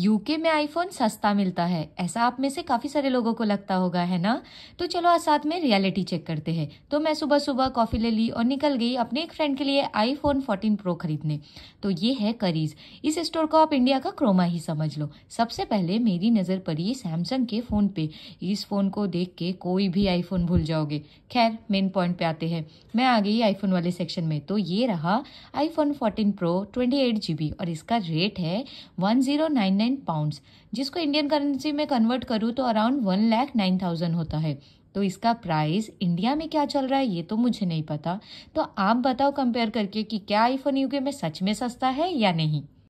UK में iPhone सस्ता मिलता है ऐसा आप में से काफ़ी सारे लोगों को लगता होगा है ना तो चलो आज साथ में रियलिटी चेक करते हैं तो मैं सुबह सुबह कॉफ़ी ले ली और निकल गई अपने एक फ्रेंड के लिए आईफोन 14 प्रो खरीदने तो ये है करीज इस स्टोर को आप इंडिया का क्रोमा ही समझ लो सबसे पहले मेरी नज़र पड़ी सैमसंग के फ़ोन पे इस फ़ोन को देख के कोई भी आईफोन भूल जाओगे खैर मेन पॉइंट पे आते हैं मैं आ गई आईफोन वाले सेक्शन में तो ये रहा आईफोन फोर्टीन प्रो 28 और इसका रेट है वन नाइन पाउंड्स जिसको इंडियन करेंसी में कन्वर्ट करूँ तो around one lakh nine thousand होता है तो इसका प्राइस इंडिया में क्या चल रहा है ये तो मुझे नहीं पता तो आप बताओ कंपेयर करके कि क्या आईफोन यूके में सच में सस्ता है या नहीं